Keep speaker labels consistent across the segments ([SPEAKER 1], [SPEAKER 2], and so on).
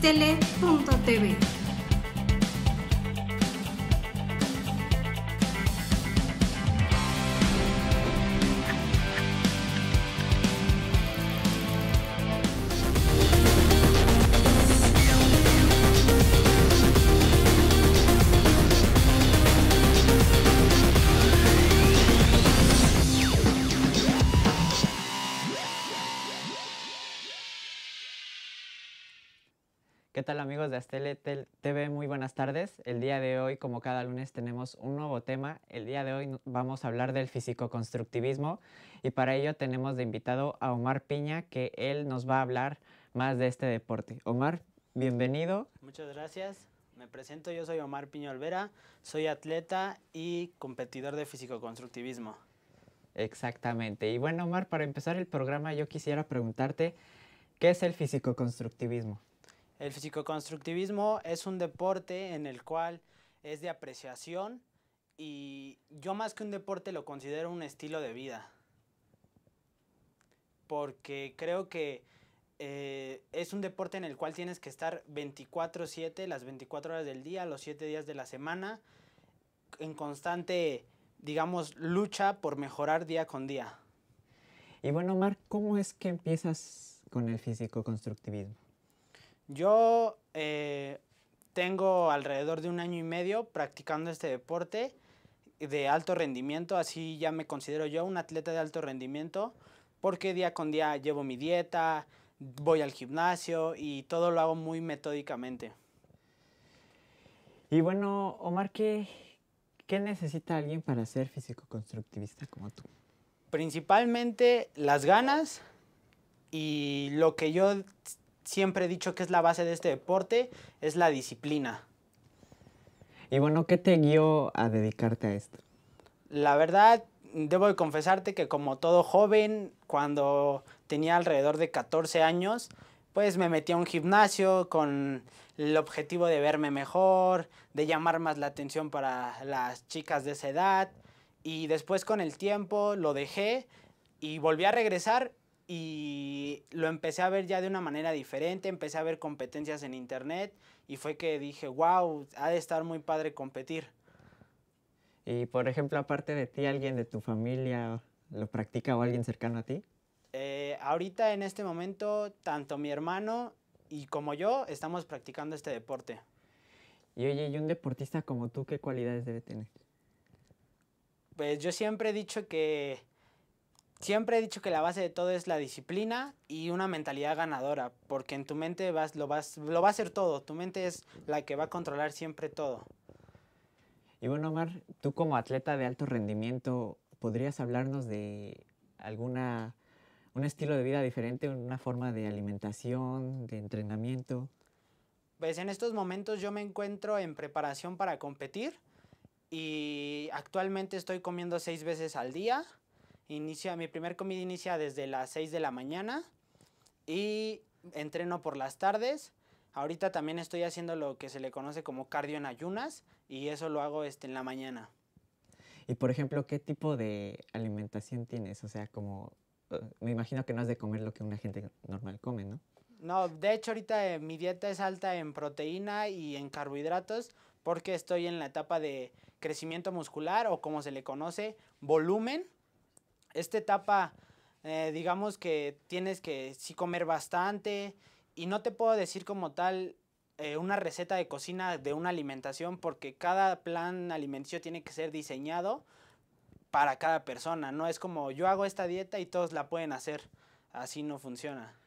[SPEAKER 1] tele.tv.
[SPEAKER 2] amigos de Astele TV, muy buenas tardes. El día de hoy, como cada lunes, tenemos un nuevo tema. El día de hoy vamos a hablar del físico-constructivismo y para ello tenemos de invitado a Omar Piña, que él nos va a hablar más de este deporte. Omar, bienvenido.
[SPEAKER 3] Muchas gracias. Me presento, yo soy Omar Piña Olvera, soy atleta y competidor de físico-constructivismo.
[SPEAKER 2] Exactamente. Y bueno, Omar, para empezar el programa, yo quisiera preguntarte, ¿qué es el físico-constructivismo?
[SPEAKER 3] El físico-constructivismo es un deporte en el cual es de apreciación y yo más que un deporte lo considero un estilo de vida. Porque creo que eh, es un deporte en el cual tienes que estar 24/7, las 24 horas del día, los 7 días de la semana, en constante, digamos, lucha por mejorar día con día.
[SPEAKER 2] Y bueno, Mar, ¿cómo es que empiezas con el físico constructivismo?
[SPEAKER 3] Yo eh, tengo alrededor de un año y medio practicando este deporte de alto rendimiento, así ya me considero yo un atleta de alto rendimiento, porque día con día llevo mi dieta, voy al gimnasio y todo lo hago muy metódicamente.
[SPEAKER 2] Y bueno, Omar, ¿qué, qué necesita alguien para ser físico-constructivista como tú?
[SPEAKER 3] Principalmente las ganas y lo que yo siempre he dicho que es la base de este deporte, es la disciplina.
[SPEAKER 2] Y bueno, ¿qué te guió a dedicarte a esto?
[SPEAKER 3] La verdad, debo confesarte que como todo joven, cuando tenía alrededor de 14 años, pues me metí a un gimnasio con el objetivo de verme mejor, de llamar más la atención para las chicas de esa edad. Y después con el tiempo lo dejé y volví a regresar y lo empecé a ver ya de una manera diferente, empecé a ver competencias en internet y fue que dije, wow, ha de estar muy padre competir.
[SPEAKER 2] Y por ejemplo, aparte de ti, ¿alguien de tu familia lo practica o alguien cercano a ti?
[SPEAKER 3] Eh, ahorita en este momento, tanto mi hermano y como yo estamos practicando este deporte.
[SPEAKER 2] Y oye, ¿y un deportista como tú qué cualidades debe tener?
[SPEAKER 3] Pues yo siempre he dicho que Siempre he dicho que la base de todo es la disciplina y una mentalidad ganadora, porque en tu mente vas, lo, vas, lo va a hacer todo, tu mente es la que va a controlar siempre todo.
[SPEAKER 2] Y bueno, Omar, tú como atleta de alto rendimiento, ¿podrías hablarnos de alguna un estilo de vida diferente, una forma de alimentación, de entrenamiento?
[SPEAKER 3] Pues en estos momentos yo me encuentro en preparación para competir y actualmente estoy comiendo seis veces al día mi primer comida inicia desde las 6 de la mañana y entreno por las tardes. Ahorita también estoy haciendo lo que se le conoce como cardio en ayunas y eso lo hago este, en la mañana.
[SPEAKER 2] Y por ejemplo, ¿qué tipo de alimentación tienes? O sea, como eh, me imagino que no has de comer lo que una gente normal come, ¿no?
[SPEAKER 3] No, de hecho ahorita eh, mi dieta es alta en proteína y en carbohidratos porque estoy en la etapa de crecimiento muscular o como se le conoce, volumen esta etapa, eh, digamos que tienes que sí comer bastante y no te puedo decir como tal eh, una receta de cocina de una alimentación porque cada plan alimenticio tiene que ser diseñado para cada persona, no es como yo hago esta dieta y todos la pueden hacer, así no funciona.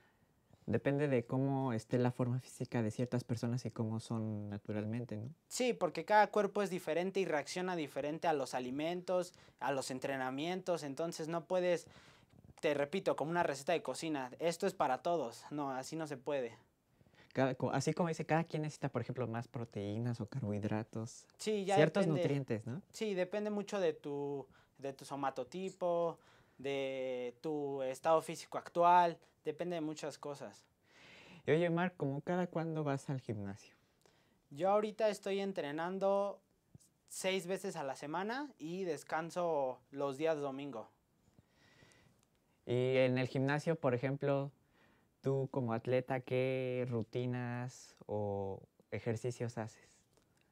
[SPEAKER 2] Depende de cómo esté la forma física de ciertas personas y cómo son naturalmente, ¿no?
[SPEAKER 3] Sí, porque cada cuerpo es diferente y reacciona diferente a los alimentos, a los entrenamientos, entonces no puedes, te repito, como una receta de cocina, esto es para todos, no, así no se puede.
[SPEAKER 2] así como dice, cada quien necesita, por ejemplo, más proteínas o carbohidratos,
[SPEAKER 3] ciertos nutrientes, ¿no? Sí, depende mucho de tu, de tu somatotipo, de tu estado físico actual, depende de muchas cosas.
[SPEAKER 2] Y oye, Mar, ¿cómo cada cuándo vas al gimnasio?
[SPEAKER 3] Yo ahorita estoy entrenando seis veces a la semana y descanso los días domingo.
[SPEAKER 2] Y en el gimnasio, por ejemplo, tú como atleta, ¿qué rutinas o ejercicios haces?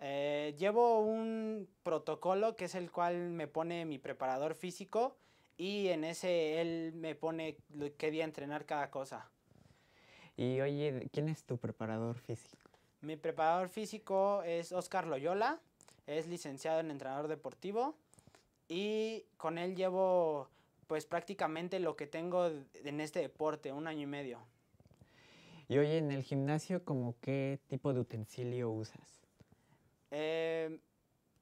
[SPEAKER 3] Eh, llevo un protocolo que es el cual me pone mi preparador físico y en ese él me pone qué día entrenar cada cosa.
[SPEAKER 2] Y oye, ¿quién es tu preparador físico?
[SPEAKER 3] Mi preparador físico es Oscar Loyola, es licenciado en entrenador deportivo y con él llevo pues prácticamente lo que tengo en este deporte, un año y medio.
[SPEAKER 2] Y oye, en el gimnasio, ¿como qué tipo de utensilio usas?
[SPEAKER 3] Eh,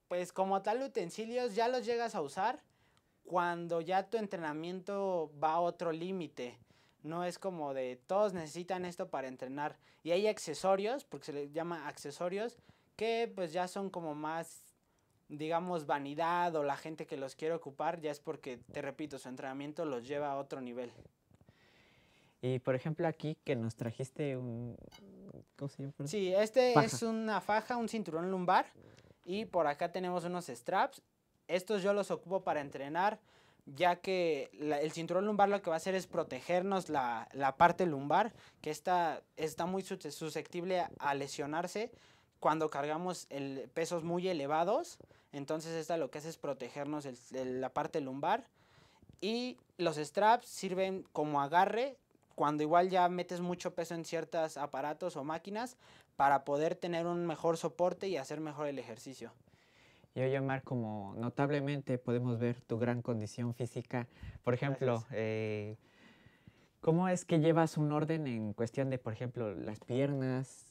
[SPEAKER 3] pues como tal utensilios ya los llegas a usar, cuando ya tu entrenamiento va a otro límite. No es como de todos necesitan esto para entrenar. Y hay accesorios, porque se les llama accesorios, que pues ya son como más, digamos, vanidad o la gente que los quiere ocupar, ya es porque, te repito, su entrenamiento los lleva a otro nivel.
[SPEAKER 2] Y por ejemplo aquí que nos trajiste un... ¿Cómo se llama? Sí, este es
[SPEAKER 3] una faja, un cinturón lumbar. Y por acá tenemos unos straps estos yo los ocupo para entrenar, ya que el cinturón lumbar lo que va a hacer es protegernos la, parte lumbar, que está, está muy susceptible a, lesionarse cuando cargamos el, pesos muy elevados. Entonces esta lo que hace es protegernos la parte lumbar. Y los straps sirven como agarre cuando igual ya metes mucho peso en ciertos aparatos o máquinas para poder tener un mejor soporte y hacer mejor el ejercicio.
[SPEAKER 2] Y hoy, Omar, como notablemente podemos ver tu gran condición física, por ejemplo, eh, ¿cómo es que llevas un orden en cuestión de, por ejemplo, las piernas,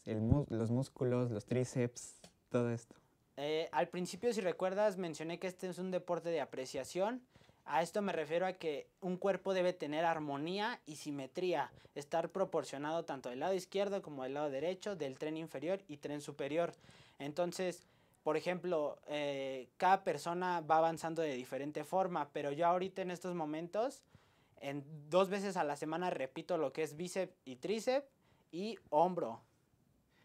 [SPEAKER 2] los músculos, los tríceps, todo esto? Eh, al
[SPEAKER 3] principio, si recuerdas, mencioné que este es un deporte de apreciación. A esto me refiero a que un cuerpo debe tener armonía y simetría, estar proporcionado tanto del lado izquierdo como del lado derecho, del tren inferior y tren superior. Entonces, por ejemplo, eh, cada persona va avanzando de diferente forma, pero yo ahorita en estos momentos, en dos veces a la semana repito lo que es bíceps y tríceps y hombro.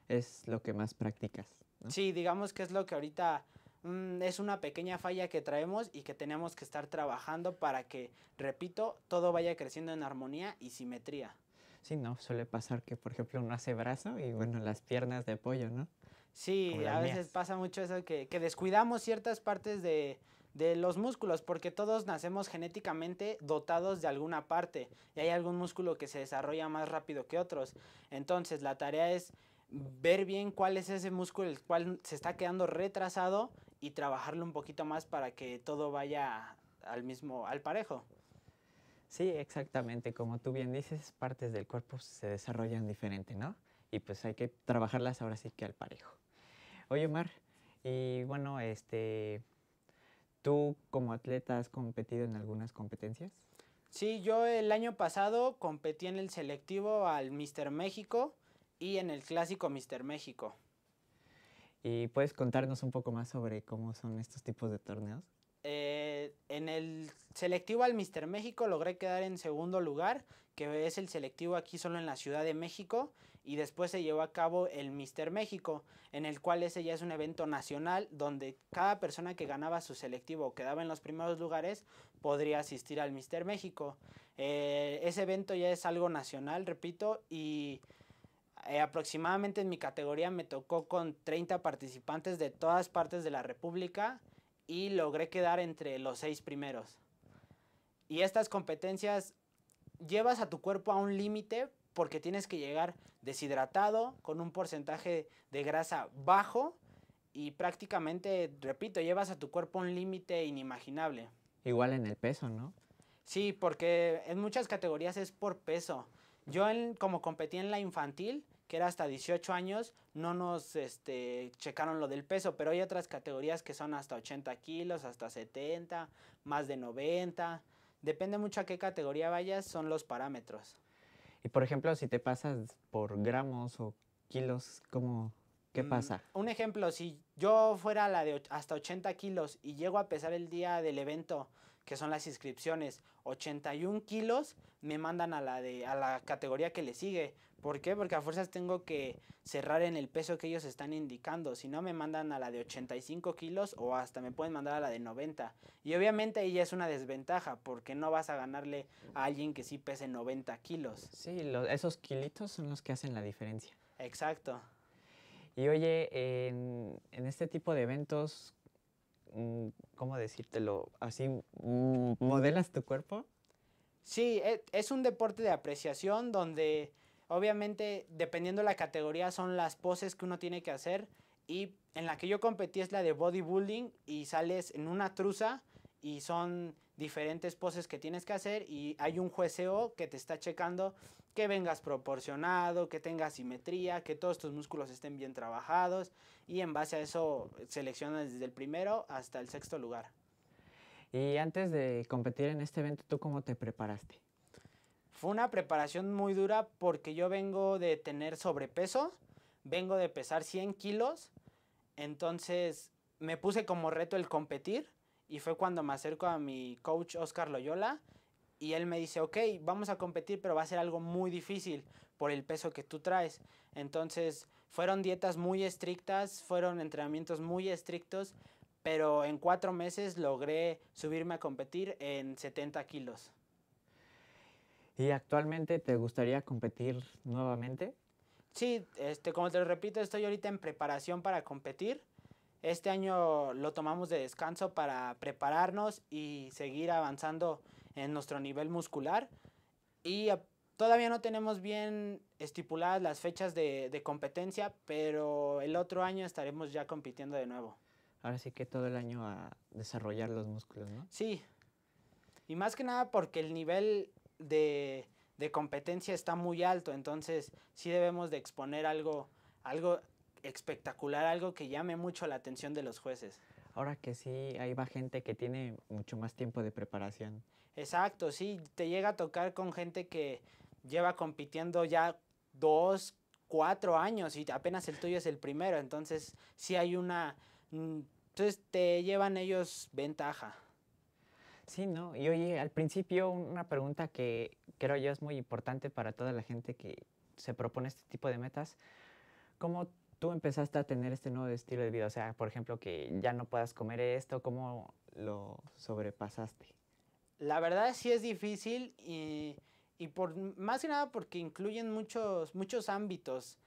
[SPEAKER 2] Es lo que más practicas.
[SPEAKER 3] ¿no? Sí, digamos que es lo que ahorita mm, es una pequeña falla que traemos y que tenemos que estar trabajando para que, repito, todo vaya creciendo en armonía y simetría.
[SPEAKER 2] Sí, no, suele pasar que, por ejemplo, uno hace brazo y, bueno, las piernas de pollo, ¿no? Sí, a veces
[SPEAKER 3] pasa mucho eso que, descuidamos ciertas partes de, de los músculos, porque todos nacemos genéticamente dotados de alguna parte y hay algún músculo que se desarrolla más rápido que otros. Entonces, la tarea es ver bien cuál es ese músculo el cual se está quedando retrasado y trabajarlo un poquito más para que todo vaya al mismo, al parejo.
[SPEAKER 2] Sí, exactamente. Como tú bien dices, partes del cuerpo se desarrollan diferente, ¿no? Y pues hay que trabajarlas ahora sí que al parejo. Oye, Omar, y bueno, este, ¿tú como atleta has competido en algunas competencias?
[SPEAKER 3] Sí, yo el año pasado competí en el selectivo al Mister México y en el clásico Mister México.
[SPEAKER 2] ¿Y puedes contarnos un poco más sobre cómo son estos tipos de torneos?
[SPEAKER 3] Eh, en el selectivo al Mister México logré quedar en segundo lugar, que es el selectivo aquí solo en la Ciudad de México, y después se llevó a cabo el Mister México, en el cual ese ya es un evento nacional donde cada persona que ganaba su selectivo o quedaba en los primeros lugares podría asistir al Mister México. Eh, ese evento ya es algo nacional, repito, y eh, aproximadamente en mi categoría me tocó con 30 participantes de todas partes de la República y logré quedar entre los seis primeros. Y estas competencias llevas a tu cuerpo a un límite porque tienes que llegar deshidratado, con un porcentaje de grasa bajo y prácticamente, repito, llevas a tu cuerpo un límite inimaginable.
[SPEAKER 2] Igual en el peso, ¿no?
[SPEAKER 3] Sí, porque en muchas categorías es por peso. Yo como competí en la infantil, que era hasta 18 años, no nos este, checaron lo del peso, pero hay otras categorías que son hasta 80 kilos, hasta 70, más de 90. Depende mucho a qué categoría vayas, son los parámetros.
[SPEAKER 2] Y por ejemplo, si te pasas por gramos o kilos, ¿cómo, ¿qué mm, pasa?
[SPEAKER 3] un ejemplo, si yo fuera la de hasta 80 kilos y llego a pesar el día del evento, que son las inscripciones, 81 kilos, me mandan a la, de, a la categoría que le sigue. ¿Por qué? Porque a fuerzas tengo que cerrar en el peso que ellos están indicando. Si no, me mandan a la de 85 kilos o hasta me pueden mandar a la de 90. Y obviamente ahí ya es una desventaja porque no vas a ganarle a alguien que sí pese 90 kilos.
[SPEAKER 2] Sí, esos kilitos son los que hacen la diferencia.
[SPEAKER 3] Exacto.
[SPEAKER 2] Y oye, en, en este tipo de eventos, mm, ¿cómo decírtelo? ¿Así mm, modelas tu cuerpo?
[SPEAKER 3] Sí, e, es un deporte de apreciación donde Obviamente, dependiendo de la categoría, son las poses que uno tiene que hacer. Y en la que yo competí es la de bodybuilding y sales en una truza y son diferentes poses que tienes que hacer y hay un jueceo que te está checando que vengas proporcionado, que tengas simetría, que todos tus músculos estén bien trabajados y en base a eso seleccionas desde el primero hasta el sexto lugar.
[SPEAKER 2] Y antes de competir en este evento, ¿tú cómo te preparaste?
[SPEAKER 3] Fue una preparación muy dura porque yo vengo de tener sobrepeso, vengo de pesar 100 kilos, entonces me puse como reto el competir y fue cuando me acerco a mi coach Oscar Loyola y él me dice, ok, vamos a competir, pero va a ser algo muy difícil por el peso que tú traes. Entonces, fueron dietas muy estrictas, fueron entrenamientos muy estrictos, pero en cuatro meses logré subirme a competir en 70 kilos.
[SPEAKER 2] ¿Y actualmente te gustaría competir nuevamente?
[SPEAKER 3] Sí, este, como te lo repito, estoy ahorita en preparación para competir. Este año lo tomamos de descanso para prepararnos y seguir avanzando en nuestro nivel muscular. Y todavía no tenemos bien estipuladas las fechas de, de competencia, pero el otro año estaremos ya compitiendo de nuevo.
[SPEAKER 2] Ahora sí que todo el año a desarrollar los músculos, ¿no? Sí.
[SPEAKER 3] Y más que nada porque el nivel de, competencia está muy alto, entonces sí debemos de exponer algo, algo espectacular, algo que llame mucho la atención de los jueces.
[SPEAKER 2] Ahora que sí, ahí va gente que tiene mucho más tiempo de preparación.
[SPEAKER 3] Exacto, sí, te llega a tocar con gente que lleva compitiendo ya dos, cuatro años y apenas el tuyo es el primero, entonces sí hay una... Mm, entonces te llevan ellos ventaja.
[SPEAKER 2] Sí, ¿no? Y oye, al principio una pregunta que creo yo es muy importante para toda la gente que se propone este tipo de metas. ¿Cómo tú empezaste a tener este nuevo estilo de vida? O sea, por ejemplo, que ya no puedas comer esto, ¿cómo lo sobrepasaste?
[SPEAKER 3] La verdad sí es difícil y, y por, más que nada porque incluyen muchos, muchos ámbitos.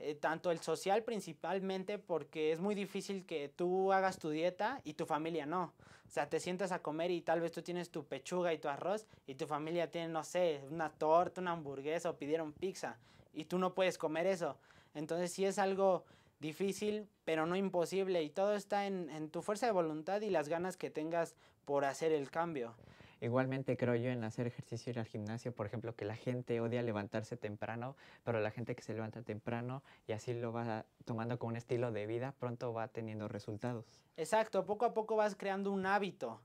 [SPEAKER 3] Eh, tanto el social principalmente porque es muy difícil que tú hagas tu dieta y tu familia no. O sea, te sientas a comer y tal vez tú tienes tu pechuga y tu arroz y tu familia tiene, no sé, una torta, una hamburguesa o pidieron pizza y tú no puedes comer eso. Entonces sí es algo difícil, pero no imposible y todo está en tu fuerza de voluntad y las ganas que tengas por hacer el cambio.
[SPEAKER 2] Igualmente creo yo en hacer ejercicio, y ir al gimnasio, por ejemplo, que la gente odia levantarse temprano, pero la gente que se levanta temprano y así lo va tomando como un estilo de vida, pronto va teniendo resultados.
[SPEAKER 3] Exacto, poco a poco vas creando un hábito.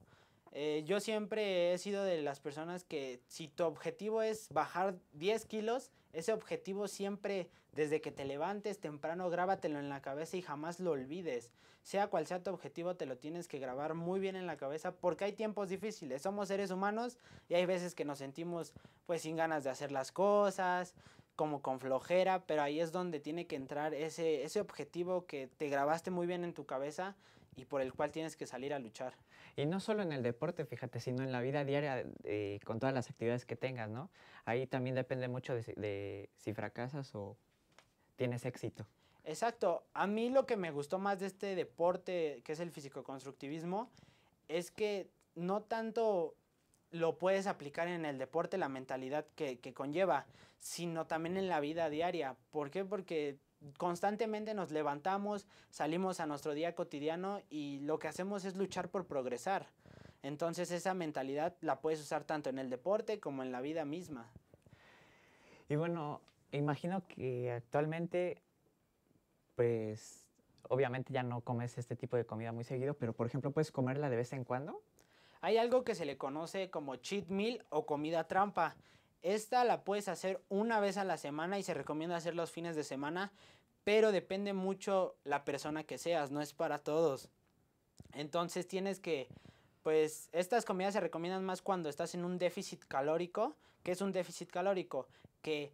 [SPEAKER 3] Eh, yo siempre he sido de las personas que si tu objetivo es bajar 10 kilos, ese objetivo siempre, desde que te levantes temprano, grábatelo en la cabeza y jamás lo olvides. Sea cual sea tu objetivo, te lo tienes que grabar muy bien en la cabeza porque hay tiempos difíciles. Somos seres humanos y hay veces que nos sentimos pues sin ganas de hacer las cosas, como con flojera, pero ahí es donde tiene que entrar ese, ese objetivo que te grabaste muy bien en tu cabeza y por el cual
[SPEAKER 2] tienes que salir a luchar. Y no solo en el deporte, fíjate, sino en la vida diaria, eh, con todas las actividades que tengas, ¿no? Ahí también depende mucho de, si fracasas o tienes éxito.
[SPEAKER 3] Exacto. A mí lo que me gustó más de este deporte, que es el físico-constructivismo, es que no tanto lo puedes aplicar en el deporte, la mentalidad que, que, conlleva, sino también en la vida diaria. ¿Por qué? Porque constantemente nos levantamos, salimos a nuestro día cotidiano y lo que hacemos es luchar por progresar. Entonces esa mentalidad la puedes usar tanto en el deporte como en la vida misma.
[SPEAKER 2] Y bueno, imagino que actualmente, pues obviamente ya no comes este tipo de comida muy seguido, pero por ejemplo puedes comerla de vez en cuando. Hay algo que se le conoce como cheat meal o comida
[SPEAKER 3] trampa esta la puedes hacer una vez a la semana y se recomienda hacer los fines de semana, pero depende mucho la persona que seas, no es para todos. Entonces tienes que, pues estas comidas se recomiendan más cuando estás en un déficit calórico, que es un déficit calórico, que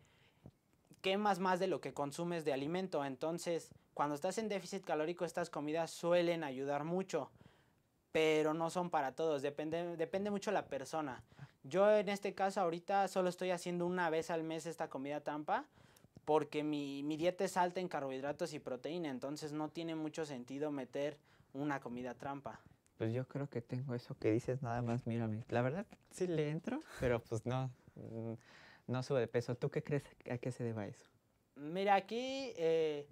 [SPEAKER 3] quemas más de lo que consumes de alimento. Entonces, cuando estás en déficit calórico, estas comidas suelen ayudar mucho, pero no son para todos, depende, depende mucho la persona. Yo en este caso ahorita solo estoy haciendo una vez al mes esta comida trampa porque mi, mi, dieta es alta en carbohidratos y proteína, entonces no tiene mucho sentido meter una comida trampa.
[SPEAKER 2] Pues yo creo que tengo eso que dices nada más, mírame. La verdad sí le entro, pero pues no, mm, no sube de peso. ¿Tú qué crees a qué se deba eso?
[SPEAKER 3] Mira, aquí eh,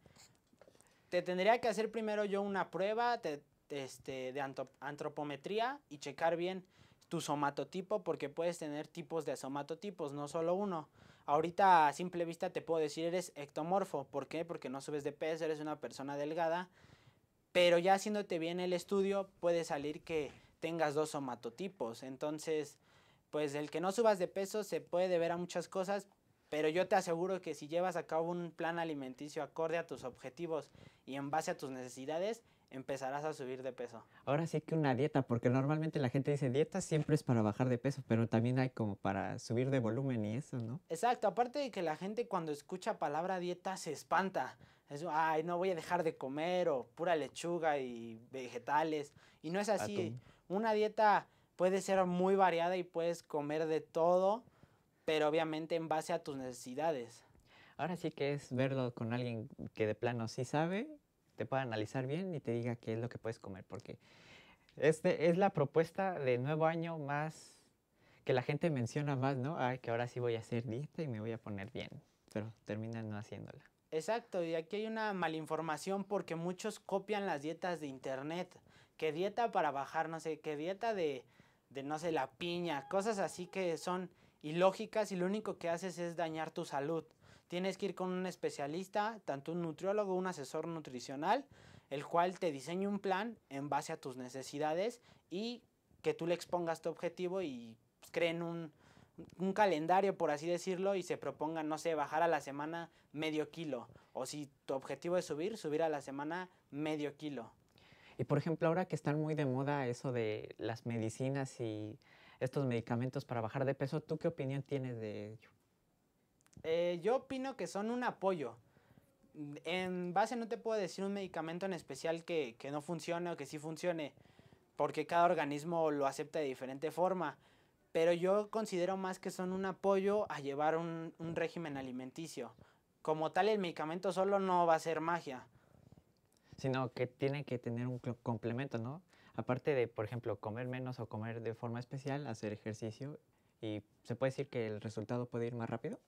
[SPEAKER 3] te tendría que hacer primero yo una prueba de este, antropometría y checar bien tu somatotipo porque puedes tener tipos de somatotipos, no solo uno. Ahorita a simple vista te puedo decir eres ectomorfo. ¿Por qué? Porque no subes de peso, eres una persona delgada. Pero ya haciéndote bien el estudio puede salir que tengas dos somatotipos. Entonces, pues el que no subas de peso se puede deber a muchas cosas, pero yo te aseguro que si llevas a cabo un plan alimenticio acorde a tus objetivos y en base a tus necesidades, empezarás a subir de peso.
[SPEAKER 2] Ahora sí que una dieta, porque normalmente la gente dice dieta siempre es para bajar de peso, pero también hay como para subir de volumen y eso, ¿no?
[SPEAKER 3] Exacto, aparte de que la gente cuando escucha palabra dieta se espanta. Es, ay, no voy a dejar de comer o pura lechuga y vegetales. Y no es así. Una dieta puede ser muy variada y puedes comer de todo, pero obviamente en base a tus necesidades.
[SPEAKER 2] Ahora sí que es verlo con alguien que de plano sí sabe te pueda analizar bien y te diga qué es lo que puedes comer, porque este es la propuesta de nuevo año más que la gente menciona más, ¿no? Ay, que ahora sí voy a hacer dieta y me voy a poner bien, pero terminan no haciéndola.
[SPEAKER 3] Exacto, y aquí hay una malinformación porque muchos copian las dietas de internet. ¿Qué dieta para bajar, no sé, ¿qué dieta de, de no sé, la piña, cosas así que son ilógicas y lo único que haces es dañar tu salud tienes que ir con un especialista, tanto un nutriólogo, un asesor nutricional, el cual te diseñe un plan en base a tus necesidades y que tú le expongas tu objetivo y pues, creen un, un calendario, por así decirlo, y se propongan, no sé, bajar a la semana medio kilo. O si tu objetivo es subir, subir a la semana medio kilo.
[SPEAKER 2] Y por ejemplo, ahora que están muy de moda eso de las medicinas y estos medicamentos para bajar de peso, ¿tú qué opinión tienes de ello?
[SPEAKER 3] Eh, yo opino que son un apoyo. En base no te puedo decir un medicamento en especial que, no funcione o que sí funcione, porque cada organismo lo acepta de diferente forma. Pero yo considero más que son un apoyo a llevar un, un régimen alimenticio. Como tal, el medicamento solo no va a ser magia.
[SPEAKER 2] Sino que tiene que tener un complemento, ¿no? Aparte de, por ejemplo, comer menos o comer de forma especial, hacer ejercicio y se puede decir que el resultado puede ir más rápido.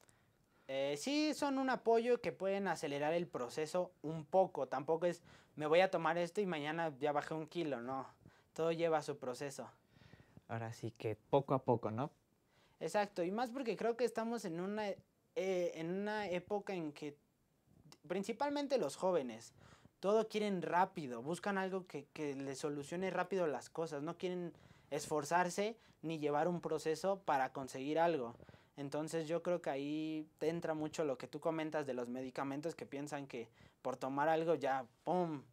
[SPEAKER 3] Eh, sí, son un apoyo que pueden acelerar el proceso un poco. Tampoco es, me voy a tomar esto y mañana ya bajé un kilo, no.
[SPEAKER 2] Todo lleva su proceso. Ahora sí que poco a poco, ¿no?
[SPEAKER 3] Exacto, y más porque creo que estamos en una, eh, en una época en que principalmente los jóvenes, todo quieren rápido, buscan algo que, que les solucione rápido las cosas, no quieren esforzarse ni llevar un proceso para conseguir algo. Entonces yo creo que ahí te entra mucho lo que tú comentas de los medicamentos que piensan que por tomar algo ya, ¡pum!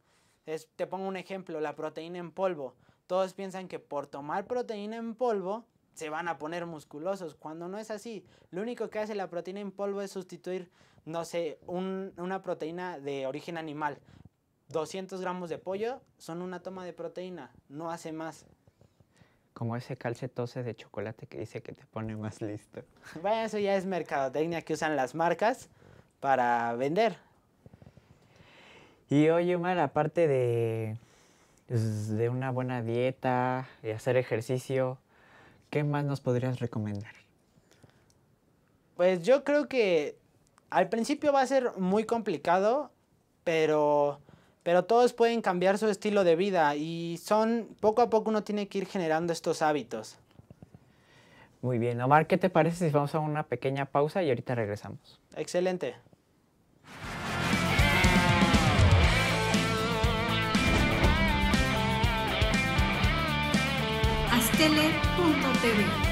[SPEAKER 3] Es, te pongo un ejemplo, la proteína en polvo. Todos piensan que por tomar proteína en polvo se van a poner musculosos, cuando no es así. Lo único que hace la proteína en polvo es sustituir, no sé, un, una proteína de origen animal. 200 gramos de pollo son una toma de proteína, no hace más.
[SPEAKER 2] Como ese calcetose de chocolate que dice que te pone más listo.
[SPEAKER 3] Bueno, eso ya es mercadotecnia que usan las marcas para vender.
[SPEAKER 2] Y oye, Omar, aparte de, pues, de una buena dieta y hacer ejercicio, ¿qué más nos podrías recomendar? Pues yo creo que al principio va a ser muy complicado,
[SPEAKER 3] pero pero todos pueden cambiar su estilo de vida y son, poco a poco uno tiene que ir generando estos hábitos.
[SPEAKER 2] Muy bien, Omar, ¿qué te parece si vamos a una pequeña pausa y ahorita regresamos?
[SPEAKER 3] Excelente.
[SPEAKER 1] Astele.tv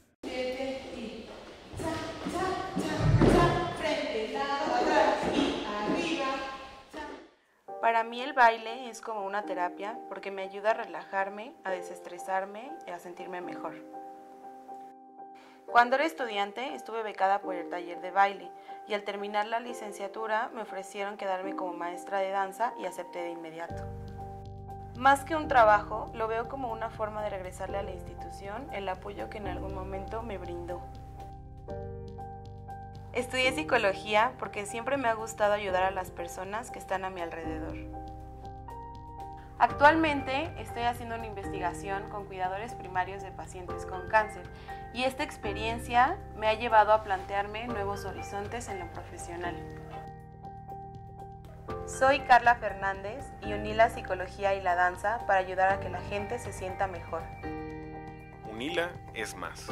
[SPEAKER 4] baile es como una terapia porque me ayuda a relajarme, a desestresarme y a sentirme mejor. Cuando era estudiante estuve becada por el taller de baile y al terminar la licenciatura me ofrecieron quedarme como maestra de danza y acepté de inmediato. Más que un trabajo, lo veo como una forma de regresarle a la institución el apoyo que en algún momento me brindó. Estudié psicología porque siempre me ha gustado ayudar a las personas que están a mi alrededor. Actualmente estoy haciendo una investigación con cuidadores primarios de pacientes con cáncer y esta experiencia me ha llevado a plantearme nuevos horizontes en lo profesional. Soy Carla Fernández y uní la psicología y la danza para ayudar a que la gente se sienta mejor. Unila es más.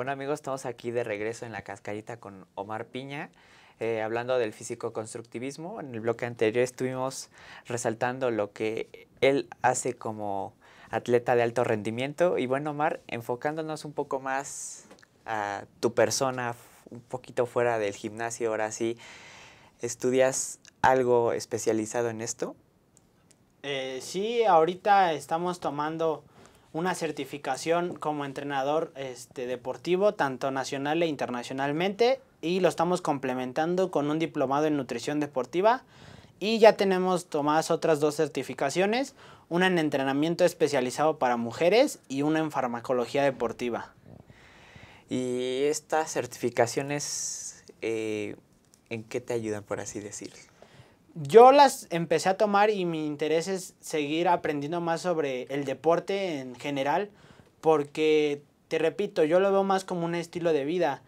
[SPEAKER 2] Bueno amigos, estamos aquí de regreso en la cascarita con Omar Piña, eh, hablando del físico constructivismo. En el bloque anterior estuvimos resaltando lo que él hace como atleta de alto rendimiento. Y bueno, Omar, enfocándonos un poco más a tu persona, un poquito fuera del gimnasio, ahora sí, ¿estudias algo especializado en esto?
[SPEAKER 3] Eh, sí, ahorita estamos tomando una certificación como entrenador este, deportivo, tanto nacional e internacionalmente, y lo estamos complementando con un diplomado en nutrición deportiva. Y ya tenemos tomadas otras dos certificaciones, una en entrenamiento especializado para mujeres y una en farmacología deportiva.
[SPEAKER 2] ¿Y estas certificaciones eh, en qué te ayudan, por así decirlo?
[SPEAKER 3] Yo las empecé a tomar y mi interés es seguir aprendiendo más sobre el deporte en general, porque, te repito, yo lo veo más como un estilo de vida.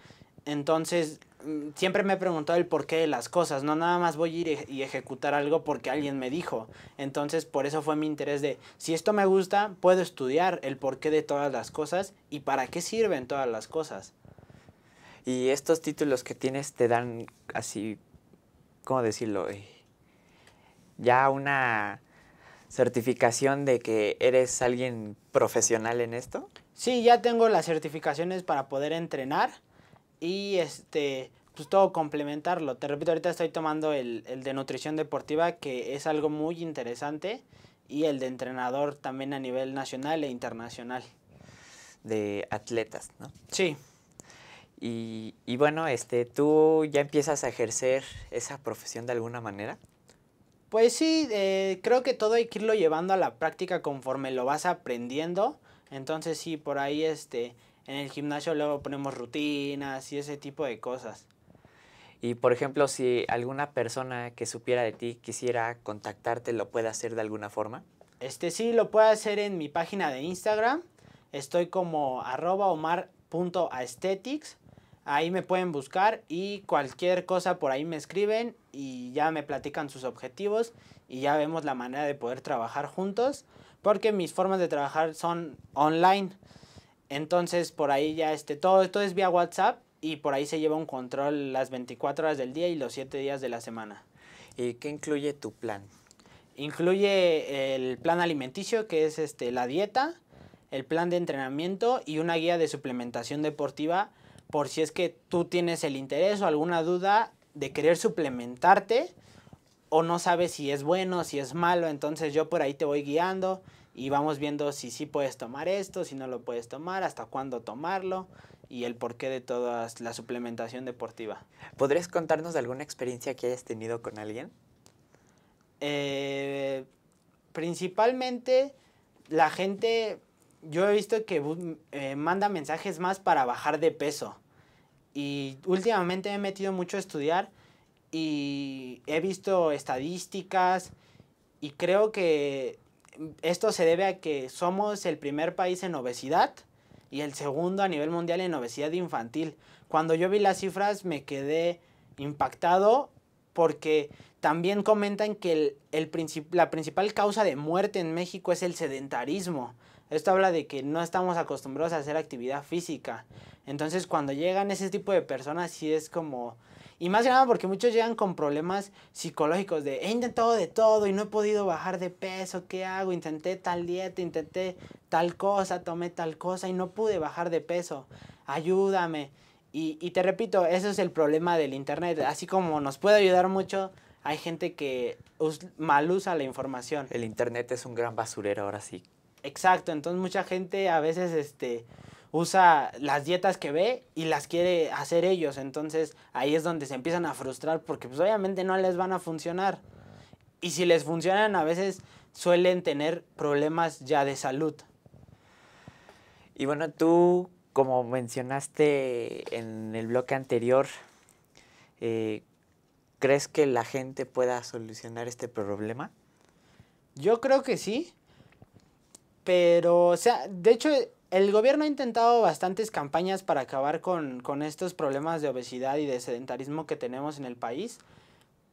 [SPEAKER 3] Entonces, mm, siempre me he preguntado el porqué de las cosas, no nada más voy a ir y ejecutar algo porque alguien me dijo. Entonces, por eso fue mi interés de, si esto me gusta, puedo estudiar el porqué de todas las cosas y para qué sirven todas las cosas.
[SPEAKER 2] Y estos títulos que tienes te dan así, ¿cómo decirlo? Eh, ya una certificación de que eres alguien profesional en esto? Sí, ya tengo las
[SPEAKER 3] certificaciones para poder entrenar y este, pues todo complementarlo. Te repito, ahorita estoy tomando el, de nutrición deportiva, que es algo muy interesante, y el de entrenador también a nivel nacional e internacional.
[SPEAKER 2] De atletas, ¿no? Sí. Y, y bueno, este, ¿tú ya empiezas a ejercer esa profesión de alguna manera?
[SPEAKER 3] Pues sí, eh, creo que todo hay que irlo llevando a la práctica conforme lo vas aprendiendo. Entonces sí, por ahí este, en el gimnasio luego ponemos rutinas y ese tipo de cosas.
[SPEAKER 2] Y por ejemplo, si alguna persona que supiera de ti quisiera contactarte, ¿lo puede hacer de alguna forma?
[SPEAKER 3] Este sí, lo puede hacer en mi página de Instagram. Estoy como arroba Ahí me pueden buscar y cualquier cosa por ahí me escriben y ya me platican sus objetivos y ya vemos la manera de poder trabajar juntos porque mis formas de trabajar son online. Entonces por ahí ya este, todo esto es vía WhatsApp y por ahí se lleva un control las 24 horas del día y los 7 días de la semana. ¿Y qué incluye tu plan? Incluye eh, el plan alimenticio, que es este, la dieta, el plan de entrenamiento y una guía de suplementación deportiva por si es que tú tienes el interés o alguna duda de querer suplementarte o no sabes si es bueno, si es malo, entonces yo por ahí te voy guiando y vamos viendo si sí puedes tomar esto, si no lo puedes tomar, hasta cuándo
[SPEAKER 2] tomarlo y el porqué de toda la suplementación deportiva. ¿Podrías contarnos de alguna experiencia que hayas tenido con alguien? Eh,
[SPEAKER 3] principalmente la gente, yo he visto que eh, manda mensajes más para bajar de peso. Y últimamente he metido mucho a estudiar y he visto estadísticas y creo que esto se debe a que somos el primer país en obesidad y el segundo a nivel mundial en obesidad infantil. Cuando yo vi las cifras me quedé impactado porque también comentan que la principal causa de muerte en México es el sedentarismo. Esto habla de que no estamos acostumbrados a hacer actividad física. Entonces cuando llegan ese tipo de personas sí es como... Y más que nada porque muchos llegan con problemas psicológicos de he intentado de todo y no he podido bajar de peso, ¿qué hago? Intenté tal dieta, intenté tal cosa, tomé tal cosa y no pude bajar de peso. Ayúdame. Y, te repito, eso es el problema del Internet. Así como nos puede ayudar mucho, hay gente que mal usa la información. El Internet es un gran basurero ahora sí. Exacto, entonces mucha gente a veces este, usa las dietas que ve y las quiere hacer ellos, entonces ahí es donde se empiezan a frustrar porque pues obviamente no les van a funcionar. Y si les funcionan a veces suelen
[SPEAKER 2] tener problemas ya de salud. Y bueno, tú como mencionaste en el bloque anterior, eh, ¿crees que la gente pueda solucionar este problema? Yo creo
[SPEAKER 3] que sí, pero, o sea, de hecho, el gobierno ha intentado bastantes campañas para acabar con, estos problemas de obesidad y de sedentarismo que tenemos en el país,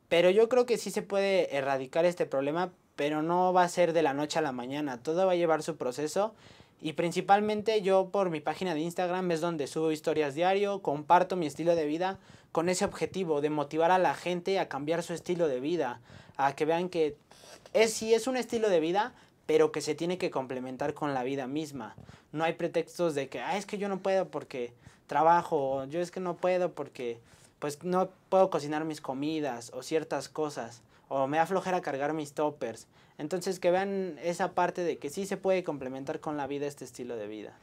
[SPEAKER 3] pero yo creo que sí se puede erradicar este problema, pero no va a ser de la noche a la mañana, todo va a llevar su proceso y principalmente yo por mi página de Instagram es donde subo historias diario, comparto mi estilo de vida con ese objetivo de motivar a la gente a cambiar su estilo de vida, a que vean que es, si es un estilo de vida, pero que se tiene que complementar con la vida misma. No hay pretextos de que, ah, es que yo no puedo porque trabajo, o yo es que no puedo porque pues no puedo cocinar mis comidas o ciertas cosas, o me a cargar mis toppers. Entonces que
[SPEAKER 2] vean esa parte de que sí se puede complementar con la vida este estilo de vida.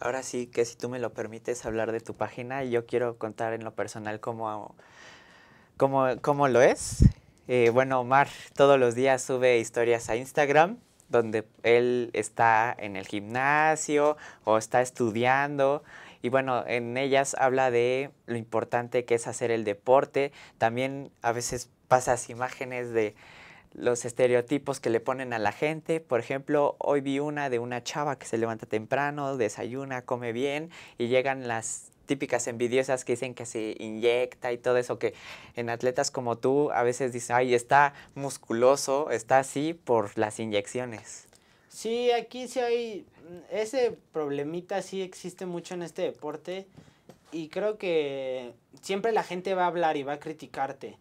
[SPEAKER 2] Ahora sí que si tú me lo permites hablar de tu página, y yo quiero contar en lo personal cómo, cómo, cómo lo es. Eh, bueno, Omar todos los días sube historias a Instagram donde él está en el gimnasio o está estudiando. Y bueno, en ellas habla de lo importante que es hacer el deporte. También a veces pasas imágenes de los estereotipos que le ponen a la gente. Por ejemplo, hoy vi una de una chava que se levanta temprano, desayuna, come bien y llegan las típicas envidiosas que dicen que se inyecta y todo eso, que en atletas como tú a veces dicen, ay, está musculoso, está así por las inyecciones.
[SPEAKER 3] Sí, aquí sí hay, mm, ese problemita sí existe mucho en este deporte y creo que siempre la gente va a hablar y va a criticarte.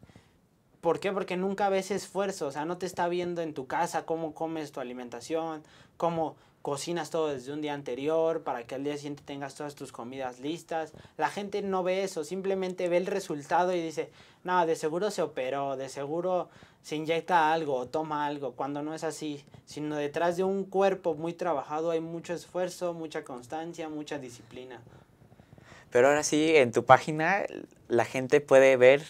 [SPEAKER 3] ¿Por qué? Porque nunca ves esfuerzo, o sea, no te está viendo en tu casa cómo comes tu alimentación, cómo cocinas todo desde un día anterior para que al día siguiente tengas todas tus comidas listas. La gente no ve eso, simplemente ve el resultado y dice, no, de seguro se operó, de seguro se inyecta algo o toma algo, cuando no es así, sino detrás de un cuerpo muy trabajado hay mucho esfuerzo, mucha constancia, mucha disciplina.
[SPEAKER 2] Pero ahora sí, en tu página la gente puede ver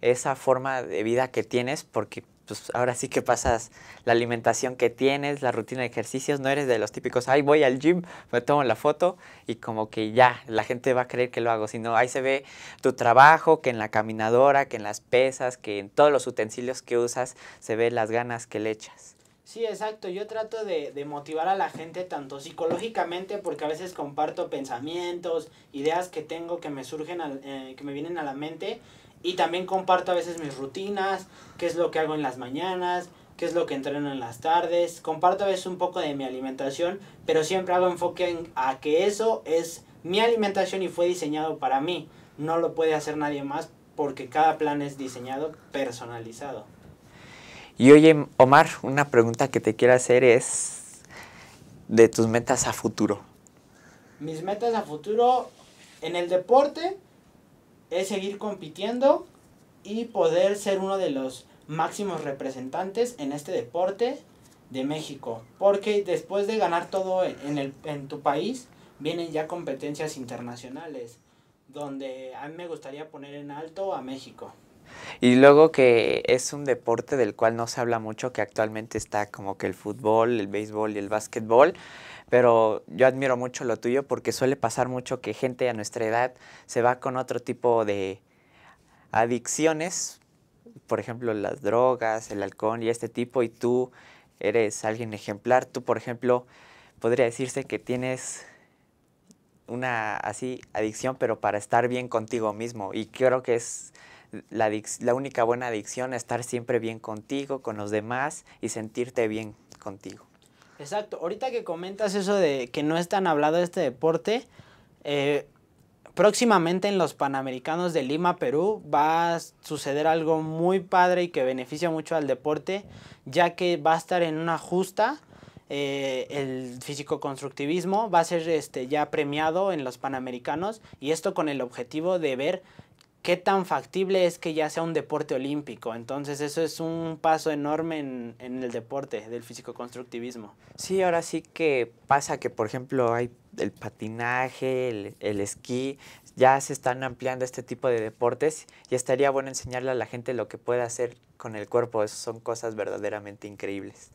[SPEAKER 2] esa forma de vida que tienes porque pues ahora sí que pasas la alimentación que tienes, la rutina de ejercicios, no eres de los típicos, ay, voy al gym, me tomo la foto y como que ya, la gente va a creer que lo hago, sino ahí se ve tu trabajo, que en la caminadora, que en las pesas, que en todos los utensilios que usas, se ve las ganas que le echas.
[SPEAKER 3] Sí, exacto. Yo trato de, motivar a la gente tanto psicológicamente porque a veces comparto pensamientos, ideas que tengo que me surgen, al, eh, que me vienen a la mente, y también comparto a veces mis rutinas, qué es lo que hago en las mañanas, qué es lo que entreno en las tardes. Comparto a veces un poco de mi alimentación, pero siempre hago enfoque en, a que eso es mi alimentación y fue diseñado para mí. No lo puede hacer nadie más porque cada plan es diseñado personalizado.
[SPEAKER 2] Y oye, Omar, una pregunta que te quiero hacer es de tus metas a futuro.
[SPEAKER 3] Mis metas a futuro en el deporte, es seguir compitiendo y poder ser uno de los máximos representantes en este deporte de México. Porque después de ganar todo en, el, en tu país, vienen ya competencias internacionales, donde a mí me gustaría poner en alto a México.
[SPEAKER 2] Y luego que es un deporte del cual no se habla mucho, que actualmente está como que el fútbol, el béisbol y el básquetbol, pero yo admiro mucho lo tuyo porque suele pasar mucho que gente a nuestra edad se va con otro tipo de adicciones, por ejemplo las drogas, el alcohol y este tipo, y tú eres alguien ejemplar. Tú, por ejemplo, podría decirse que tienes una así adicción, pero para estar bien contigo mismo. Y creo que es la, la única buena adicción, estar siempre bien contigo, con los demás y sentirte bien contigo.
[SPEAKER 3] Exacto. Ahorita que comentas eso de que no es tan hablado este deporte, eh, próximamente en los Panamericanos de Lima, Perú, va a suceder algo muy padre y que beneficia mucho al deporte, ya que va a estar en una justa. Eh, el físico-constructivismo va a ser este, ya premiado en los Panamericanos y esto con el objetivo de ver qué tan factible es que ya sea un deporte olímpico. Entonces eso es un paso enorme en, el deporte del físico-constructivismo.
[SPEAKER 2] Sí, ahora sí que pasa que, por ejemplo, hay el patinaje, el, esquí, ya se están ampliando este tipo de deportes y estaría bueno enseñarle a la gente lo que puede hacer con el cuerpo. Eso son cosas verdaderamente increíbles.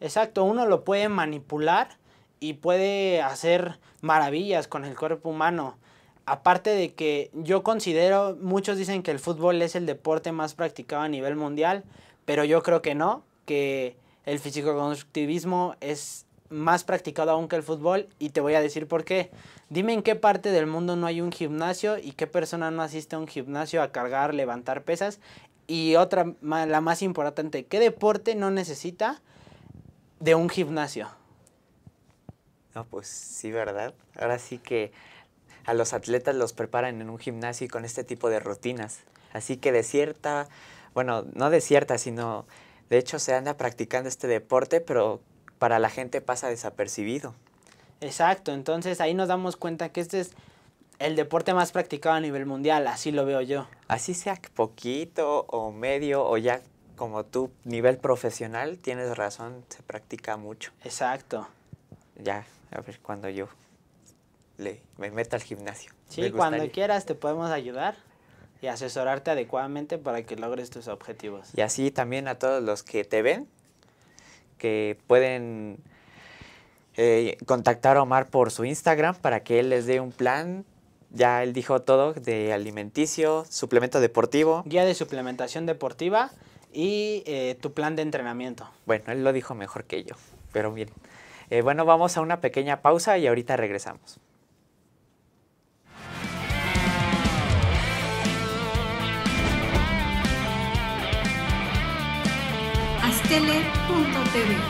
[SPEAKER 3] Exacto, uno lo puede manipular y puede hacer maravillas con el cuerpo humano aparte de que yo considero, muchos dicen que el fútbol es el deporte más practicado a nivel mundial, pero yo creo que no, que el físico-constructivismo es más practicado aún que el fútbol y te voy a decir por qué. Dime en qué parte del mundo no hay un gimnasio y qué persona no asiste a un gimnasio a cargar, levantar pesas. Y otra, la más importante, ¿qué deporte no necesita de un gimnasio?
[SPEAKER 2] No, pues sí, ¿verdad? Ahora sí que a los atletas los preparan en un gimnasio y con este tipo de rutinas. Así que de cierta, bueno, no de cierta, sino de hecho se anda practicando este deporte, pero para la gente pasa desapercibido.
[SPEAKER 3] Exacto, entonces ahí nos damos cuenta
[SPEAKER 2] que este es el deporte más practicado a nivel mundial, así lo veo yo. Así sea poquito o medio o ya como tú, nivel profesional, tienes razón, se practica mucho. Exacto. Ya, a ver cuando yo me meta al gimnasio. Sí, cuando
[SPEAKER 3] quieras te podemos ayudar y asesorarte adecuadamente para que logres tus objetivos. Y
[SPEAKER 2] así también a todos los que te ven, que pueden eh, contactar a Omar por su Instagram para que él les dé un plan. Ya él dijo todo de alimenticio, suplemento deportivo. Guía de suplementación deportiva y eh, tu plan de entrenamiento. Bueno, él lo dijo mejor que yo, pero bien. Eh, bueno, vamos a una pequeña pausa y ahorita regresamos.
[SPEAKER 1] tele.tv.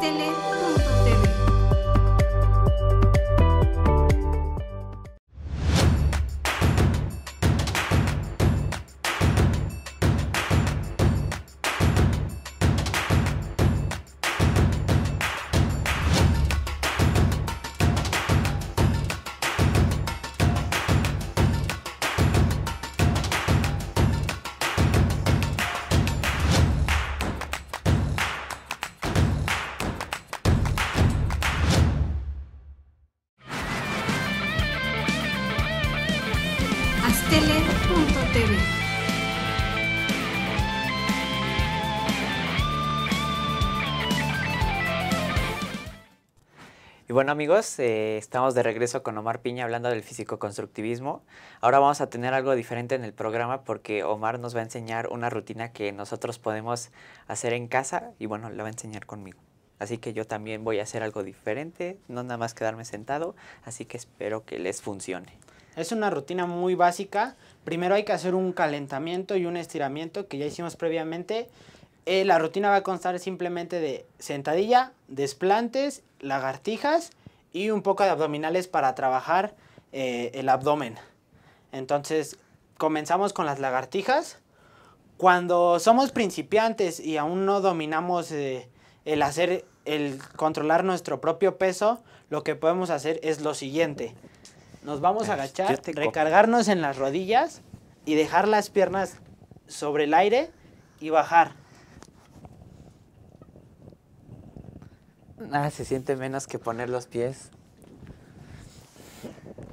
[SPEAKER 2] tele Bueno amigos, eh, estamos de regreso con Omar Piña hablando del físico-constructivismo. Ahora vamos a tener algo diferente en el programa porque Omar nos va a enseñar una rutina que nosotros podemos hacer en casa y bueno, la va a enseñar conmigo. Así que yo también voy a hacer algo diferente, no nada más quedarme sentado, así que espero que les funcione.
[SPEAKER 3] Es una rutina muy básica. Primero hay que hacer un calentamiento y un estiramiento que ya hicimos previamente. Eh, la rutina va a constar simplemente de sentadilla, desplantes, lagartijas y un poco de abdominales para trabajar eh, el abdomen. Entonces, comenzamos con las lagartijas. Cuando somos principiantes y aún no dominamos eh, el hacer, el controlar nuestro propio peso, lo que podemos hacer es lo siguiente. Nos vamos a agachar, recargarnos en las rodillas y dejar las piernas sobre el aire y bajar.
[SPEAKER 2] Nada, ah, se siente menos que poner los pies.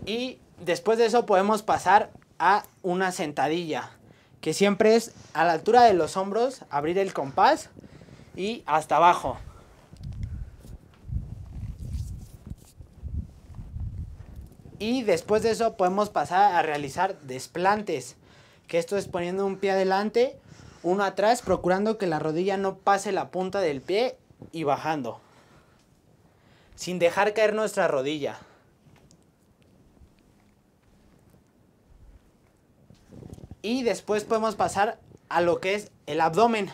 [SPEAKER 3] Y después de eso podemos pasar a una sentadilla, que siempre es a la altura de los hombros, abrir el compás y hasta abajo. Y después de eso podemos pasar a realizar desplantes, que esto es poniendo un pie adelante, uno atrás, procurando que la rodilla no pase la punta del pie y bajando sin dejar caer nuestra rodilla. Y después podemos pasar a lo que es el abdomen,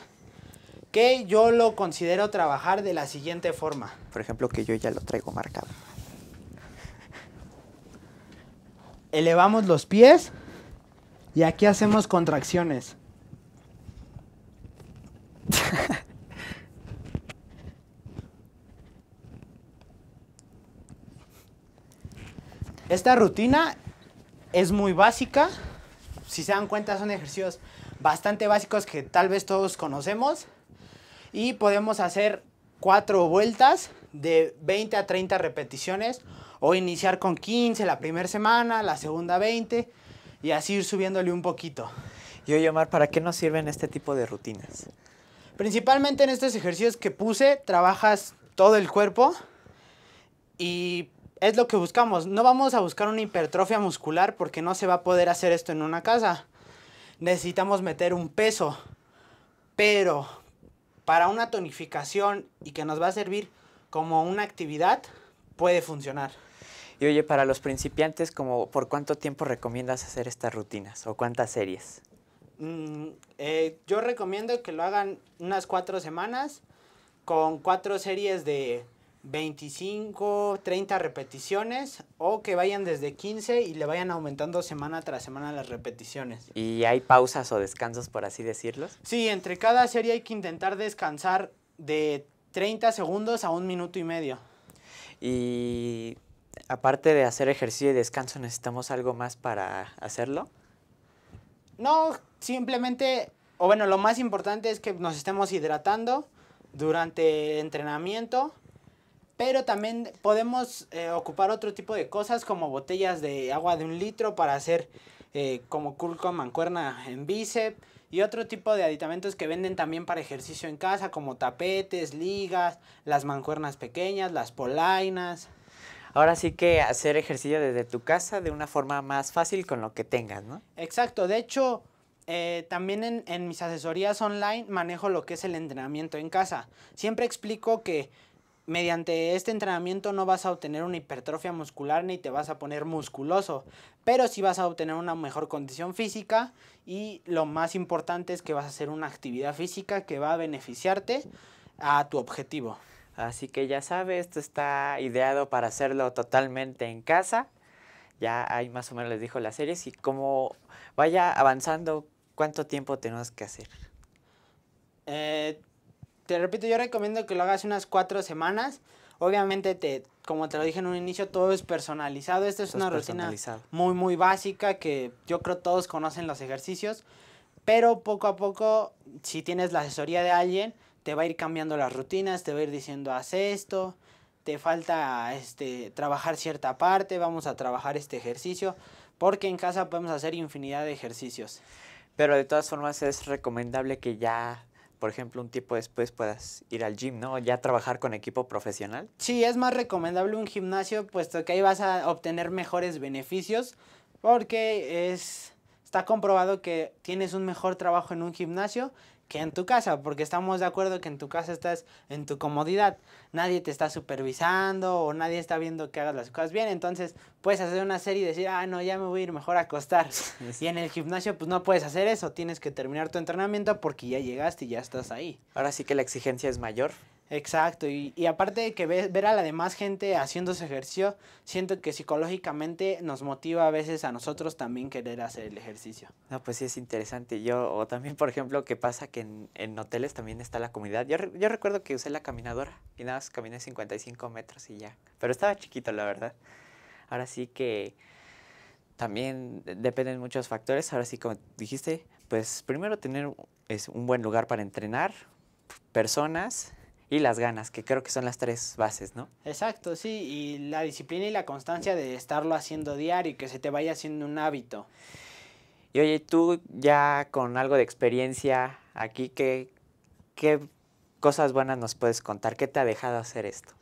[SPEAKER 3] que yo lo considero trabajar de la siguiente forma.
[SPEAKER 2] Por ejemplo, que yo ya lo traigo marcado.
[SPEAKER 3] Elevamos los pies y aquí hacemos contracciones. Esta rutina es muy básica. Si se dan cuenta, son ejercicios bastante básicos que tal vez todos conocemos. Y podemos hacer cuatro vueltas de 20 a 30 repeticiones o iniciar con 15 la primera semana, la segunda 20 y así ir subiéndole un poquito. Y oye Omar, ¿para qué nos sirven este tipo de rutinas? Principalmente en estos ejercicios que puse trabajas todo el cuerpo y es lo que buscamos. No vamos a buscar una hipertrofia muscular porque no se va a poder hacer esto en una casa. Necesitamos meter un peso. Pero para una tonificación y que nos va a servir como una actividad, puede funcionar.
[SPEAKER 2] Y oye, para los principiantes, como ¿por cuánto tiempo recomiendas hacer estas rutinas o cuántas series?
[SPEAKER 3] Mm, eh, yo recomiendo que lo hagan unas cuatro semanas con cuatro series de 25, 30 repeticiones o que vayan desde 15 y le vayan aumentando semana tras semana las repeticiones.
[SPEAKER 2] ¿Y hay pausas o descansos, por así decirlos?
[SPEAKER 3] Sí, entre cada serie hay que intentar descansar de 30
[SPEAKER 2] segundos a un minuto y medio. Y aparte de hacer ejercicio y descanso, ¿necesitamos algo más para hacerlo?
[SPEAKER 3] No, simplemente, o bueno, lo más importante es que nos estemos hidratando durante el entrenamiento pero también podemos eh, ocupar otro tipo de cosas como botellas de agua de un litro para hacer eh, como curl con mancuerna en bíceps y otro tipo de aditamentos que venden también para ejercicio en casa como tapetes, ligas,
[SPEAKER 2] las mancuernas pequeñas, las polainas. Ahora sí que hacer ejercicio desde tu casa de una forma más fácil con lo que tengas, ¿no?
[SPEAKER 3] Exacto, de hecho, eh, también en mis asesorías online manejo lo que es el entrenamiento en casa. Siempre explico que Mediante este entrenamiento no vas a obtener una hipertrofia muscular ni te vas a poner musculoso, pero sí vas a obtener una mejor condición física y lo más importante es que vas a hacer una actividad física que va a beneficiarte a tu objetivo.
[SPEAKER 2] Así que ya sabes, esto está ideado para hacerlo totalmente en casa. Ya ahí más o menos les dijo la series y cómo vaya avanzando, cuánto tiempo tenemos que hacer. Eh, te repito, yo recomiendo que lo hagas unas
[SPEAKER 3] cuatro semanas. Obviamente, te, como te lo dije en un inicio, todo es personalizado. Esta es una rutina muy, muy básica que yo creo todos conocen los ejercicios. Pero poco a poco, si tienes la asesoría de alguien, te va a ir cambiando las rutinas, te va a ir diciendo, haz esto, te falta este, trabajar cierta parte, vamos a trabajar
[SPEAKER 2] este ejercicio, porque en casa podemos hacer infinidad de ejercicios. Pero de todas formas es recomendable que ya por ejemplo, un tipo después puedas ir al gym, ¿no? Ya trabajar con equipo profesional.
[SPEAKER 3] Sí, es más recomendable un gimnasio, puesto que ahí vas a obtener mejores beneficios, porque está comprobado que tienes un mejor trabajo en un gimnasio que en tu casa, porque estamos de acuerdo que en tu casa estás en tu comodidad, nadie te está supervisando o nadie está viendo que hagas las cosas bien, entonces puedes hacer una serie y decir, ah, no, ya me voy a ir mejor a acostar. Y en el gimnasio pues no puedes hacer eso, tienes que terminar tu entrenamiento porque ya llegaste y ya estás ahí. Ahora sí que la exigencia es mayor. Exacto, y, y aparte de que ver a la demás gente haciendo ejercicio, siento que psicológicamente nos motiva a veces a nosotros también querer hacer el ejercicio.
[SPEAKER 2] No, pues sí es interesante. Yo, o también, por ejemplo, ¿qué pasa que en, hoteles también está la comunidad. Yo, yo recuerdo que usé la caminadora y nada más caminé 55 metros y ya. Pero estaba chiquito, la verdad. Ahora sí que también dependen muchos factores. Ahora sí, como dijiste, pues primero tener es un buen lugar para entrenar, personas y las ganas, que creo que son las tres bases, ¿no?
[SPEAKER 3] Exacto, sí, y la disciplina y la constancia de estarlo haciendo
[SPEAKER 2] diario y que se te vaya haciendo un hábito. Y oye, tú ya con algo de experiencia aquí, ¿qué, qué cosas buenas nos puedes contar? ¿Qué te ha dejado hacer esto?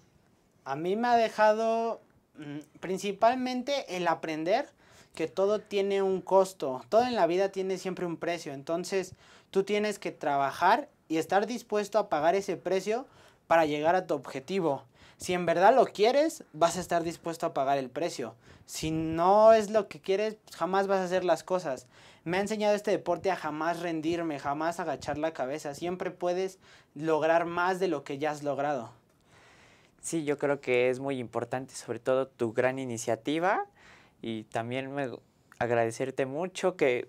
[SPEAKER 3] A mí me ha dejado mm, principalmente el aprender que todo tiene un costo, todo en la vida tiene siempre un precio, entonces tú tienes que trabajar y estar dispuesto a pagar ese precio para llegar a tu objetivo. Si en verdad lo quieres, vas a estar dispuesto a pagar el precio. Si no es lo que quieres, jamás vas a hacer las cosas. Me ha enseñado este deporte a jamás rendirme, jamás agachar la cabeza. Siempre puedes lograr más de lo que ya has logrado.
[SPEAKER 2] Sí, yo creo que es muy importante, sobre todo tu gran iniciativa. Y también me agradecerte mucho que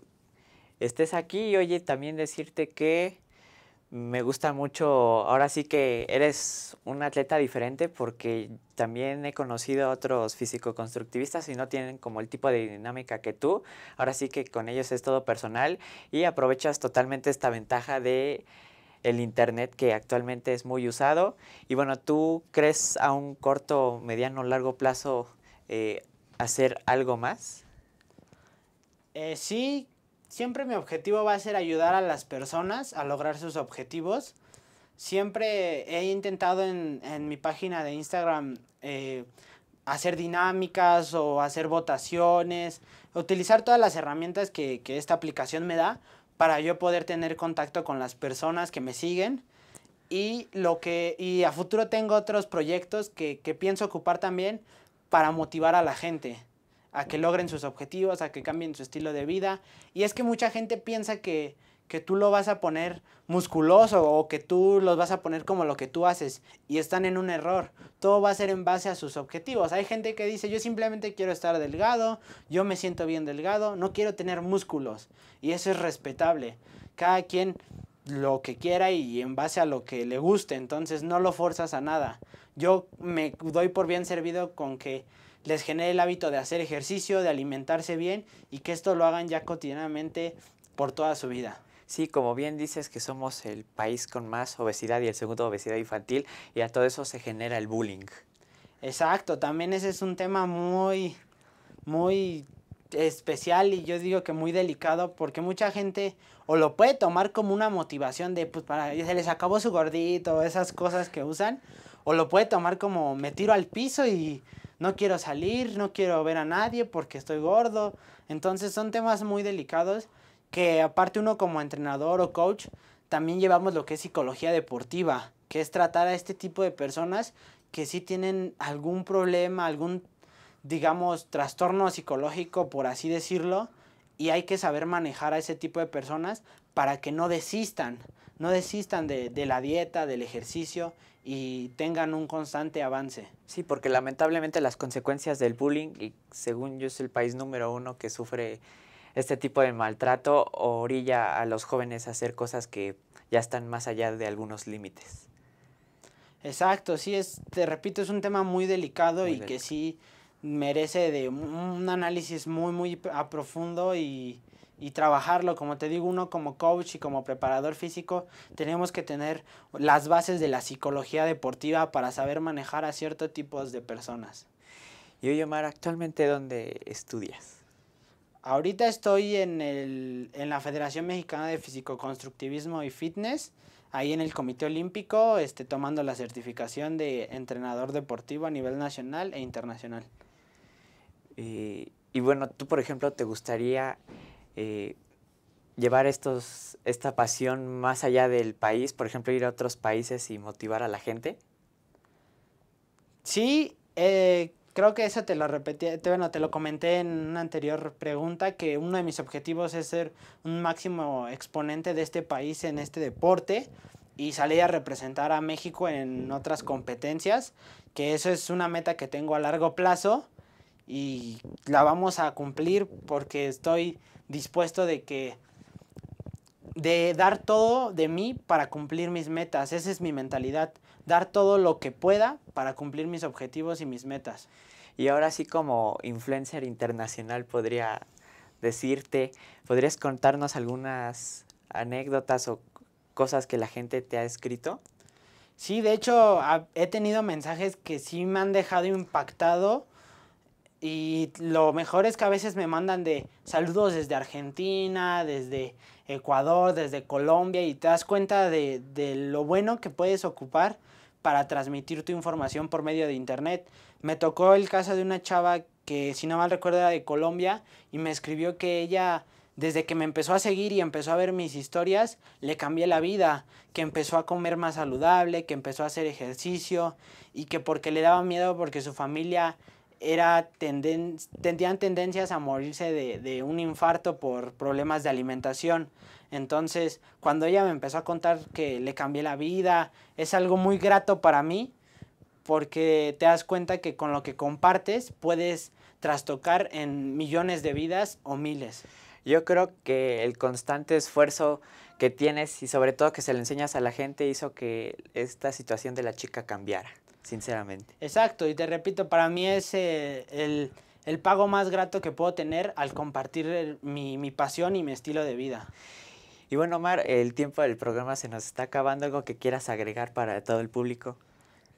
[SPEAKER 2] estés aquí y oye, también decirte que me gusta mucho, ahora sí que eres un atleta diferente porque también he conocido a otros físico-constructivistas y no tienen como el tipo de dinámica que tú. Ahora sí que con ellos es todo personal y aprovechas totalmente esta ventaja de el internet que actualmente es muy usado. Y bueno, ¿tú crees a un corto, mediano, largo plazo eh, hacer algo más?
[SPEAKER 3] Eh, sí, siempre mi objetivo va a ser ayudar a las personas a lograr sus objetivos. Siempre he intentado en, mi página de Instagram eh, hacer dinámicas o hacer votaciones, utilizar todas las herramientas que, esta aplicación me da para yo poder tener contacto con las personas que me siguen. Y, lo que, y a futuro tengo otros proyectos que pienso ocupar también para motivar a la gente a que logren sus objetivos, a que cambien su estilo de vida. Y es que mucha gente piensa que, tú lo vas a poner musculoso o que tú los vas a poner como lo que tú haces y están en un error. Todo va a ser en base a sus objetivos. Hay gente que dice, yo simplemente quiero estar delgado, yo me siento bien delgado, no quiero tener músculos. Y eso es respetable. Cada quien lo que quiera y en base a lo que le guste, entonces no lo forzas a nada. Yo me doy por bien servido con que les genere el hábito de hacer ejercicio,
[SPEAKER 2] de alimentarse bien y que esto lo hagan ya cotidianamente por toda su vida. Sí, como bien dices que somos el país con más obesidad y el segundo obesidad infantil y a todo eso se genera el bullying.
[SPEAKER 3] Exacto, también ese es un tema muy, muy especial y yo digo que muy delicado porque mucha gente o lo puede tomar como una motivación de pues para se les acabó su gordito, esas cosas que usan, o lo puede tomar como me tiro al piso y no quiero salir, no quiero ver a nadie porque estoy gordo. Entonces son temas muy delicados que aparte uno como entrenador o coach también llevamos lo que es psicología deportiva, que es tratar a este tipo de personas que sí tienen algún problema, algún, digamos, trastorno psicológico, por así decirlo, y hay que saber manejar a ese tipo de personas para que no desistan, no desistan de, de la dieta, del ejercicio y tengan
[SPEAKER 2] un constante avance. Sí, porque lamentablemente las consecuencias del bullying, y según yo es el país número uno que sufre este tipo de maltrato, orilla a los jóvenes a hacer cosas que ya están más allá de algunos límites.
[SPEAKER 3] Exacto, sí, es, te repito, es un tema muy delicado y que sí merece de un análisis muy, muy a profundo y y trabajarlo. Como te digo, uno como coach y como preparador físico tenemos que tener las bases de la psicología deportiva para saber manejar a ciertos tipos de personas. Y oye, Omar, ¿actualmente dónde estudias? Ahorita estoy en, el, en la Federación Mexicana de Físico-Constructivismo y Fitness, ahí en el Comité Olímpico, este, tomando la certificación de entrenador deportivo a nivel nacional e internacional.
[SPEAKER 2] Eh, y bueno, tú, por ejemplo, ¿te gustaría eh, llevar estos, esta pasión más allá del país, por ejemplo, ir a otros países y motivar a la gente? Sí, eh, creo que eso te lo repetí, eh, bueno, te lo comenté
[SPEAKER 3] en una anterior pregunta, que uno de mis objetivos es ser un máximo exponente de este país en este deporte y salir a representar a México en otras competencias, que eso es una meta que tengo a largo plazo y la vamos a cumplir porque estoy dispuesto de que de dar todo de mí para cumplir mis metas. Esa es mi mentalidad. Dar todo lo que
[SPEAKER 2] pueda para cumplir mis objetivos y mis metas. Y ahora sí como influencer internacional podría decirte, ¿podrías contarnos algunas anécdotas o cosas que la gente te ha escrito? Sí, de hecho he
[SPEAKER 3] tenido mensajes que sí me han dejado impactado y lo mejor es que a veces me mandan de saludos desde Argentina, desde Ecuador, desde Colombia y te das cuenta de, de lo bueno que puedes ocupar para transmitir tu información por medio de internet. Me tocó el caso de una chava que si no mal recuerdo era de Colombia y me escribió que ella desde que me empezó a seguir y empezó a ver mis historias, le cambié la vida, que empezó a comer más saludable, que empezó a hacer ejercicio y que porque le daba miedo porque su familia era tendencias a morirse de, de, un infarto por problemas de alimentación. Entonces, cuando ella me empezó a contar que le cambié la vida, es algo muy grato para mí, porque te das cuenta que con lo que compartes puedes trastocar en millones de vidas
[SPEAKER 2] o miles. Yo creo que el constante esfuerzo que tienes y sobre todo que se le enseñas a la gente hizo que esta situación de la chica cambiara. Sinceramente.
[SPEAKER 3] Exacto, y te repito, para mí es eh, el, pago más grato que puedo tener al compartir mi, mi pasión y mi estilo de vida.
[SPEAKER 2] Y bueno, Omar, el tiempo del programa se nos está acabando. ¿Algo que quieras agregar para todo el público?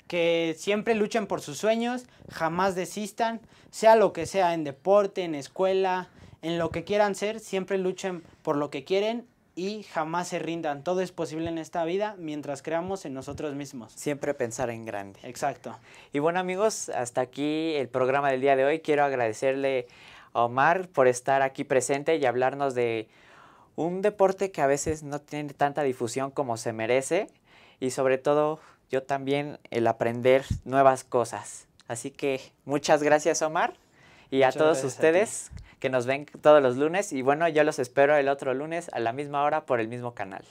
[SPEAKER 2] que siempre luchen por sus sueños, jamás desistan, sea lo que sea, en deporte,
[SPEAKER 3] en escuela, en lo que quieran ser, siempre luchen por lo que quieren y jamás
[SPEAKER 2] se rindan. Todo es posible en esta vida mientras creamos en nosotros mismos. Siempre pensar en grande. Exacto. Y bueno amigos, hasta aquí el programa del día de hoy. Quiero agradecerle a Omar por estar aquí presente y hablarnos de un deporte que a veces no tiene tanta difusión como se merece y sobre todo yo también el aprender nuevas cosas. Así que muchas gracias Omar y a todos ustedes que nos ven todos los lunes y bueno, yo los espero el otro lunes a la misma hora por el mismo canal.